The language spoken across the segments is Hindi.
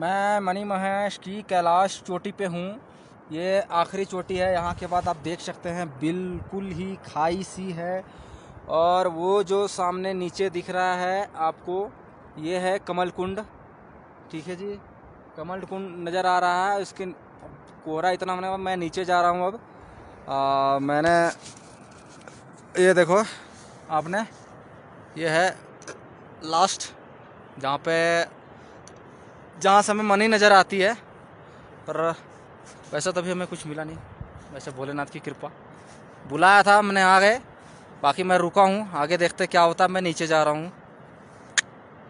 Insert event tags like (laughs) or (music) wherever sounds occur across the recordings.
मैं मनी महेश की कैलाश चोटी पे हूँ ये आखिरी चोटी है यहाँ के बाद आप देख सकते हैं बिल्कुल ही खाई सी है और वो जो सामने नीचे दिख रहा है आपको ये है कमल कुंड ठीक है जी कमल कुंड नज़र आ रहा है इसके कोहरा इतना मैंने मैं नीचे जा रहा हूँ अब आ, मैंने ये देखो आपने ये है लास्ट जहाँ पे जहाँ से हमें मनी नज़र आती है पर वैसा तभी हमें कुछ मिला नहीं वैसे भोलेनाथ की कृपा बुलाया था मैंने आ गए बाकी मैं रुका हूँ आगे देखते क्या होता मैं नीचे जा रहा हूँ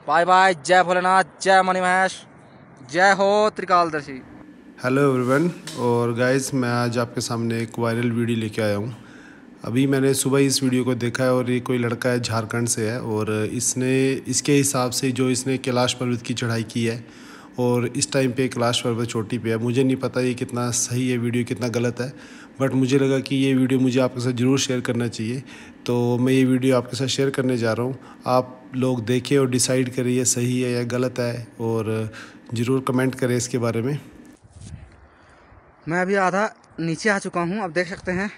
बाय बाय जय भोलेनाथ जय मनी महेश जय हो त्रिकालदर्शी हेलो एवरीवन और गाइस मैं आज आपके सामने एक वायरल वीडियो लेके आया हूँ अभी मैंने सुबह इस वीडियो को देखा है और ये कोई लड़का है झारखंड से है और इसने इसके हिसाब से जो इसने कैलाश पर्वत की चढ़ाई की है और इस टाइम पे क्लास पर्वत छोटी पे है मुझे नहीं पता ये कितना सही है वीडियो कितना गलत है बट मुझे लगा कि ये वीडियो मुझे आपके साथ ज़रूर शेयर करना चाहिए तो मैं ये वीडियो आपके साथ शेयर करने जा रहा हूँ आप लोग देखें और डिसाइड करें ये सही है या गलत है और ज़रूर कमेंट करें इसके बारे में मैं अभी आधा नीचे आ चुका हूँ आप देख सकते हैं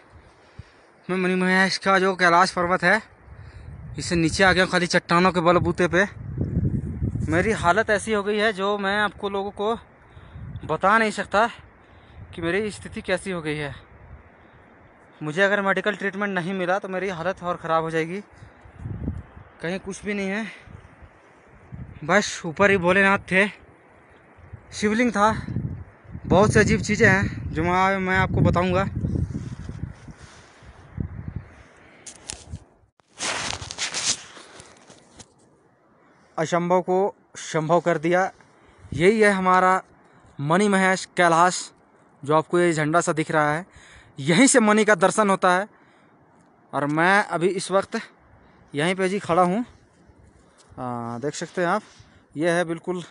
मैं मनी महेश का जो कैलाश पर्वत है इससे नीचे आ गया खाली चट्टानों के बलबूते पे मेरी हालत ऐसी हो गई है जो मैं आपको लोगों को बता नहीं सकता कि मेरी स्थिति कैसी हो गई है मुझे अगर मेडिकल ट्रीटमेंट नहीं मिला तो मेरी हालत और ख़राब हो जाएगी कहीं कुछ भी नहीं है बस ऊपर ही भोलेनाथ थे शिवलिंग था बहुत सी अजीब चीज़ें हैं जो मैं मैं आपको बताऊंगा असंभव को संभव कर दिया यही है हमारा मणि महेश कैलाश जो आपको ये झंडा सा दिख रहा है यहीं से मणि का दर्शन होता है और मैं अभी इस वक्त यहीं पे जी खड़ा हूँ देख सकते हैं आप ये है बिल्कुल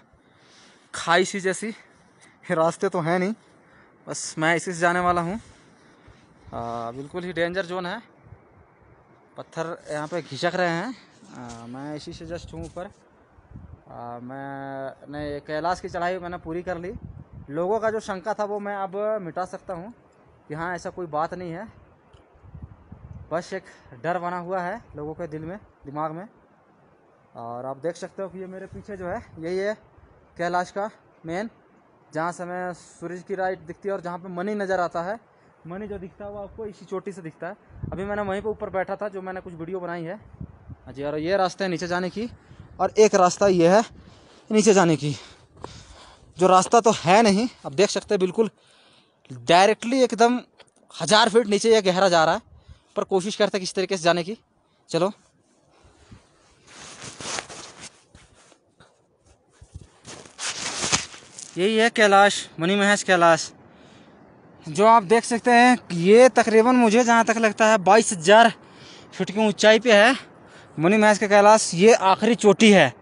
खाई सी जैसी रास्ते तो हैं नहीं बस मैं इसी से जाने वाला हूँ बिल्कुल ही डेंजर जोन है पत्थर यहाँ पे घिसक रहे हैं आ, मैं इसी से जस्ट हूँ ऊपर आ, मैंने कैलाश की चढ़ाई मैंने पूरी कर ली लोगों का जो शंका था वो मैं अब मिटा सकता हूँ कि हाँ ऐसा कोई बात नहीं है बस एक डर बना हुआ है लोगों के दिल में दिमाग में और आप देख सकते हो कि ये मेरे पीछे जो है यही है कैलाश का मेन जहाँ से मैं सूरज की राइट दिखती है और जहाँ पे मनी नज़र आता है मनी जो दिखता है वो आपको इसी चोटी से दिखता है अभी मैंने वहीं पर ऊपर बैठा था जो मैंने कुछ वीडियो बनाई है हाँ जी और ये रास्ते हैं नीचे जाने की और एक रास्ता ये है नीचे जाने की जो रास्ता तो है नहीं आप देख सकते हैं बिल्कुल डायरेक्टली एकदम हज़ार फीट नीचे यह गहरा जा रहा है पर कोशिश करते हैं किस तरीके से जाने की चलो यही है कैलाश मनी महेश कैलाश जो आप देख सकते हैं ये तकरीबन मुझे जहाँ तक लगता है बाईस हज़ार फीट की ऊंचाई पे है मुनि महेश का कैलाश ये आखिरी चोटी है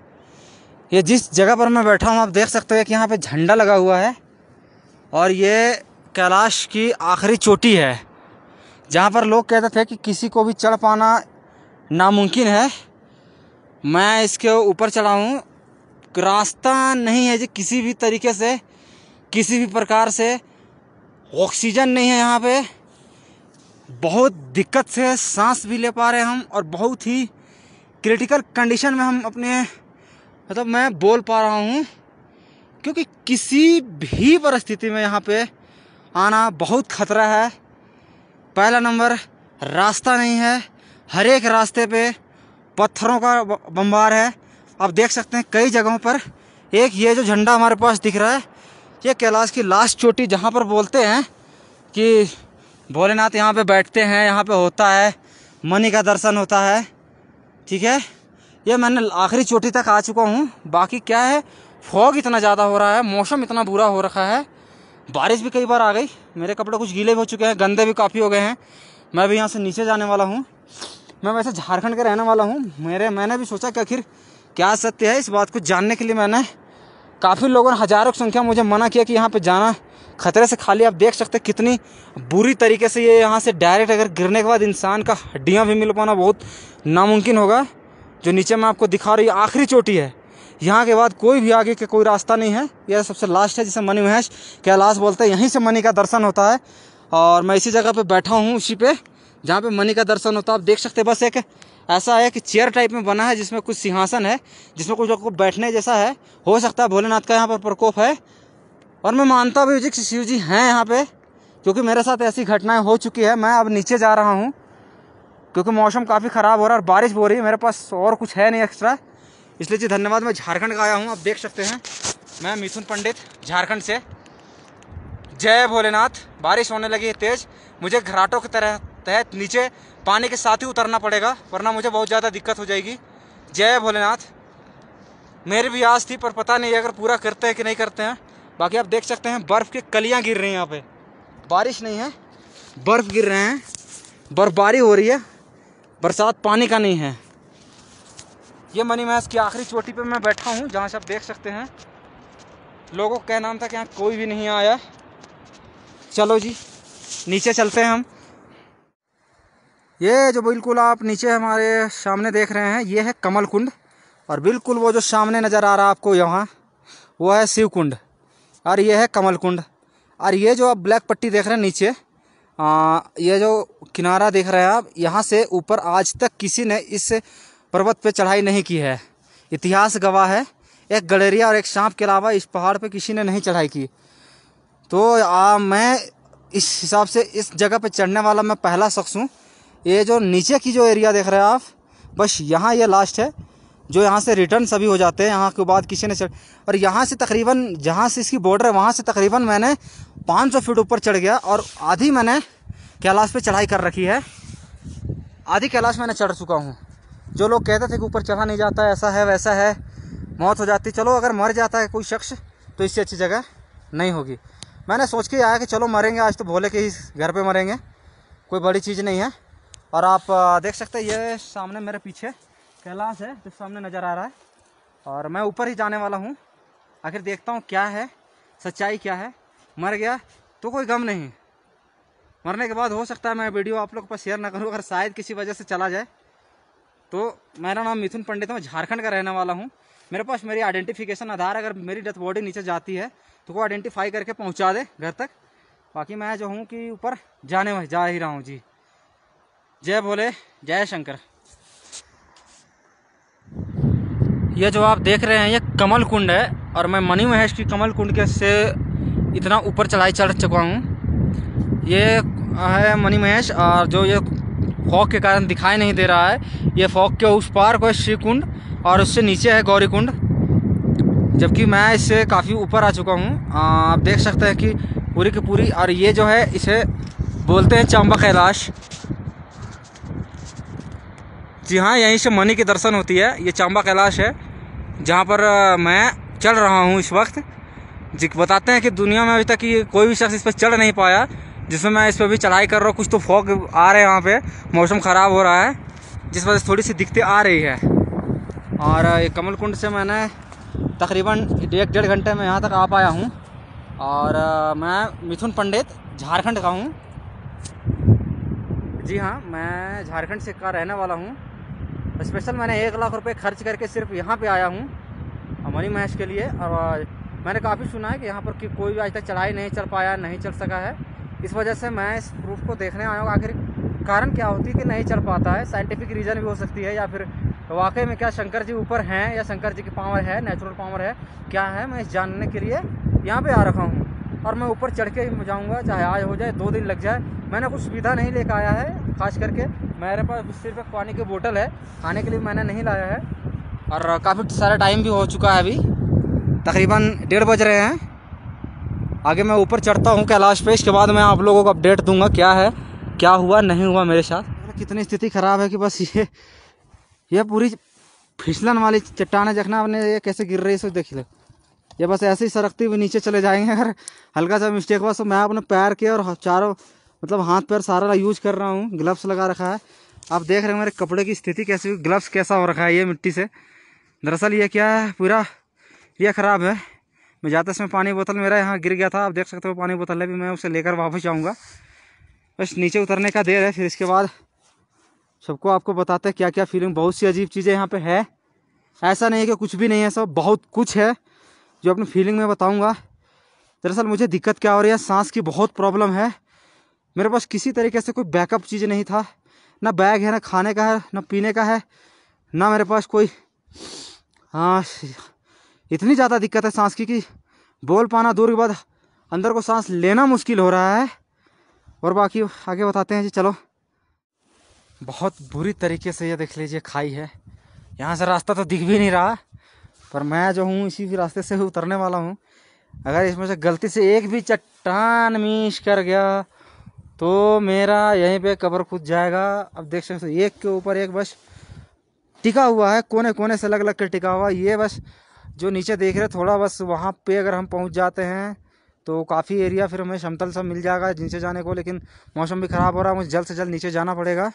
ये जिस जगह पर मैं बैठा हूँ आप देख सकते हो कि यहाँ पे झंडा लगा हुआ है और ये कैलाश की आखिरी चोटी है जहाँ पर लोग कहते थे कि किसी को भी चढ़ पाना नामुमकिन है मैं इसके ऊपर चढ़ा हूँ रास्ता नहीं है जी किसी भी तरीके से किसी भी प्रकार से ऑक्सीजन नहीं है यहाँ पे बहुत दिक्कत से सांस भी ले पा रहे हैं हम और बहुत ही क्रिटिकल कंडीशन में हम अपने मतलब मैं बोल पा रहा हूँ क्योंकि किसी भी परिस्थिति में यहाँ पे आना बहुत खतरा है पहला नंबर रास्ता नहीं है हर एक रास्ते पे पत्थरों का बम्बार है आप देख सकते हैं कई जगहों पर एक ये जो झंडा हमारे पास दिख रहा है ये कैलाश की लास्ट चोटी जहाँ पर बोलते हैं कि भोलेनाथ यहाँ पे बैठते हैं यहाँ पे होता है मनी का दर्शन होता है ठीक है ये मैंने आखिरी चोटी तक आ चुका हूँ बाकी क्या है फॉग इतना ज़्यादा हो रहा है मौसम इतना बुरा हो रखा है बारिश भी कई बार आ गई मेरे कपड़े कुछ गीले भी हो चुके हैं गंदे भी काफ़ी हो गए हैं मैं भी यहाँ से नीचे जाने वाला हूँ मैं वैसे झारखंड के रहने वाला हूँ मेरे मैंने भी सोचा कि आखिर क्या सत्य है इस बात को जानने के लिए मैंने काफ़ी लोगों ने हज़ारों की संख्या मुझे मना किया कि यहाँ पर जाना खतरे से खाली आप देख सकते कितनी बुरी तरीके से ये यहाँ से डायरेक्ट अगर गिरने के बाद इंसान का हड्डियाँ भी मिल पाना बहुत नामुमकिन होगा जो नीचे मैं आपको दिखा रही आखिरी चोटी है यहाँ के बाद कोई भी आगे के कोई रास्ता नहीं है यह सबसे लास्ट है जिसे मनी महेश कैलाश बोलते हैं यहीं से मनी का दर्शन होता है और मैं इसी जगह पर बैठा हूँ उसी पे जहाँ पे मनी का दर्शन होता है आप देख सकते हैं बस एक ऐसा है कि चेयर टाइप में बना है जिसमें कुछ सिंहासन है जिसमें कुछ लोगों को बैठने जैसा है हो सकता है भोलेनाथ का यहाँ पर प्रकोप है और मैं मानता भी हूँ कि शिव जी हैं यहाँ पे क्योंकि मेरे साथ ऐसी घटनाएं हो चुकी है मैं अब नीचे जा रहा हूँ क्योंकि मौसम काफ़ी ख़राब हो रहा है और बारिश हो रही है मेरे पास और कुछ है नहीं एक्स्ट्रा इसलिए जी धन्यवाद मैं झारखंड का आया हूँ आप देख सकते हैं मैं मिथुन पंडित झारखंड से जय भोलेनाथ बारिश होने लगी है तेज़ मुझे घराटों के तरह तहत नीचे पानी के साथ ही उतरना पड़ेगा वरना मुझे बहुत ज़्यादा दिक्कत हो जाएगी जय भोलेनाथ मेरी भी आज थी पर पता नहीं अगर पूरा करते हैं कि नहीं करते हैं बाकी आप देख सकते हैं बर्फ़ की कलियाँ गिर रही हैं यहाँ पर बारिश नहीं है बर्फ़ गिर रहे हैं बर्फबारी हो रही है बरसात पानी का नहीं है ये मनी महस की आखिरी चोटी पे मैं बैठा हूँ जहाँ से आप देख सकते हैं लोगों का कहना था कि यहाँ कोई भी नहीं आया चलो जी नीचे चलते हैं हम ये जो बिल्कुल आप नीचे हमारे सामने देख रहे हैं ये है कमल कुंड और बिल्कुल वो जो सामने नज़र आ रहा है आपको यहाँ वो है शिव कुंड और ये है कमल कुंड और ये जो आप ब्लैक पट्टी देख रहे हैं नीचे आ, ये जो किनारा देख रहे हैं आप यहाँ से ऊपर आज तक किसी ने इस पर्वत पे चढ़ाई नहीं की है इतिहास गवाह है एक गलेरिया और एक सांप के अलावा इस पहाड़ पे किसी ने नहीं चढ़ाई की तो आ, मैं इस हिसाब से इस जगह पे चढ़ने वाला मैं पहला शख्स हूँ ये जो नीचे की जो एरिया देख रहे हैं आप बस यहाँ ये लास्ट है जो यहाँ से रिटर्न सभी हो जाते हैं यहाँ के बाद किसी ने चढ़ और यहाँ से तकरीबन जहाँ से इसकी बॉर्डर है वहाँ से तकरीबन मैंने 500 फीट ऊपर चढ़ गया और आधी मैंने कैलाश पे चढ़ाई कर रखी है आधी कैलाश मैंने चढ़ चुका हूँ जो लोग कहते थे कि ऊपर चढ़ा नहीं जाता ऐसा है वैसा है मौत हो जाती चलो अगर मर जाता है कोई शख्स तो इससे अच्छी जगह नहीं होगी मैंने सोच के आया कि चलो मरेंगे आज तो भोले के ही घर पर मरेंगे कोई बड़ी चीज़ नहीं है और आप देख सकते हैं ये सामने मेरे पीछे कैलाश है जो सामने नज़र आ रहा है और मैं ऊपर ही जाने वाला हूँ आखिर देखता हूँ क्या है सच्चाई क्या है मर गया तो कोई गम नहीं मरने के बाद हो सकता है मैं वीडियो आप लोग पर शेयर ना करूँ अगर शायद किसी वजह से चला जाए तो मेरा नाम मिथुन पंडित हूँ झारखंड का रहने वाला हूँ मेरे पास मेरी आइडेंटिफिकेशन आधार अगर मेरी डेथ बॉडी नीचे जाती है तो वो आइडेंटिफाई करके पहुँचा दे घर तक बाकी मैं जो हूँ कि ऊपर जाने जा ही रहा हूँ जी जय भोले जय शंकर ये जो आप देख रहे हैं ये कमल कुंड है और मैं मनी महेश की कमल कुंड के से इतना ऊपर चढ़ाई चढ़ चुका हूँ ये है मनी महेश और जो ये फॉक के कारण दिखाई नहीं दे रहा है ये फॉक के उस पार को है श्री कुंड और उससे नीचे है गौरी कुंड जबकि मैं इससे काफ़ी ऊपर आ चुका हूँ आप देख सकते हैं कि पूरी की पूरी और ये जो है इसे बोलते हैं चंबा कैलाश जी हाँ यहीं से मनी के दर्शन होती है ये चांबा कैलाश है जहाँ पर मैं चल रहा हूँ इस वक्त जी बताते हैं कि दुनिया में अभी तक ये कोई भी शख्स इस पर चढ़ नहीं पाया जिसमें मैं इस पर भी चढ़ाई कर रहा हूँ कुछ तो फॉग आ रहे हैं यहाँ पे मौसम ख़राब हो रहा है जिस वजह से थोड़ी सी दिक्कतें आ रही है और ये कमल कुंड से मैंने तकरीबन एक डेढ़ घंटे में यहाँ तक आ पाया हूँ और मैं मिथुन पंडित झारखंड का हूँ जी हाँ मैं झारखंड से का रहने वाला हूँ स्पेशल मैंने एक लाख रुपये खर्च करके सिर्फ यहाँ पे आया हूँ मनी महेश के लिए और मैंने काफ़ी सुना है कि यहाँ पर कि कोई भी आज तक चढ़ाई नहीं चल पाया नहीं चल सका है इस वजह से मैं इस प्रूफ को देखने आया हूँ आखिर कारण क्या होती है कि नहीं चल पाता है साइंटिफिक रीज़न भी हो सकती है या फिर वाकई में क्या शंकर जी ऊपर हैं या शंकर जी की पावर है नेचुरल पावर है क्या है मैं इस जानने के लिए यहाँ पर आ रखा हूँ और मैं ऊपर चढ़ के जाऊँगा चाहे आज हो जाए दो दिन लग जाए मैंने कुछ सुविधा नहीं लेकर आया है खास करके मेरे पास सिर्फ एक पानी की बोतल है खाने के लिए मैंने नहीं लाया है और काफ़ी सारा टाइम भी हो चुका है अभी तकरीबन डेढ़ बज रहे हैं आगे मैं ऊपर चढ़ता हूँ कैलाश पे इसके बाद मैं आप लोगों को अपडेट दूंगा क्या है क्या हुआ नहीं हुआ मेरे साथ कितनी स्थिति ख़राब है कि बस ये ये पूरी फिसलन वाली चट्टान है देखना आपने ये कैसे गिर रही है सो देख लो ये बस ऐसे ही सरकते हुए नीचे चले जाएंगे (laughs) अगर हल्का सा मिस्टेक हुआ तो मैं अपने पैर के और चारों मतलब हाथ पैर सारा यूज कर रहा हूँ ग्लव्स लगा रखा है आप देख रहे हैं मेरे कपड़े की स्थिति कैसी हुई ग्लव्स कैसा हो रखा है ये मिट्टी से दरअसल ये क्या है पूरा ये ख़राब है मैं जाते समय पानी बोतल मेरा यहाँ गिर गया था आप देख सकते हो पानी बोतल है भी मैं उसे लेकर वापस जाऊँगा बस नीचे उतरने का देर है फिर इसके बाद सबको आपको बताते हैं क्या क्या फीलिंग बहुत सी अजीब चीज़ें यहाँ पे है ऐसा नहीं है कि कुछ भी नहीं है सब बहुत कुछ है जो अपनी फीलिंग में बताऊँगा दरअसल मुझे दिक्कत क्या हो रही है सांस की बहुत प्रॉब्लम है मेरे पास किसी तरीके से कोई बैकअप चीज़ नहीं था ना बैग है ना खाने का है ना पीने का है ना मेरे पास कोई हाँ इतनी ज़्यादा दिक्कत है सांस की कि बोल पाना दूर के बाद अंदर को सांस लेना मुश्किल हो रहा है और बाकी आगे बताते हैं जी चलो बहुत बुरी तरीके से ये देख लीजिए खाई है यहाँ से रास्ता तो दिख भी नहीं रहा पर मैं जो हूँ इसी रास्ते से उतरने वाला हूँ अगर इसमें से गलती से एक भी चट्टान मिस कर गया तो मेरा यहीं पे कबर खुद जाएगा अब देख सकते हो एक के ऊपर एक बस टिका हुआ है कोने कोने से अलग अलग कर टिका हुआ ये बस जो नीचे देख रहे थोड़ा बस वहाँ पे अगर हम पहुँच जाते हैं तो काफ़ी एरिया फिर हमें समतल सब मिल जाएगा नीचे जाने को लेकिन मौसम भी ख़राब हो रहा है मुझे जल्द से जल्द नीचे जाना पड़ेगा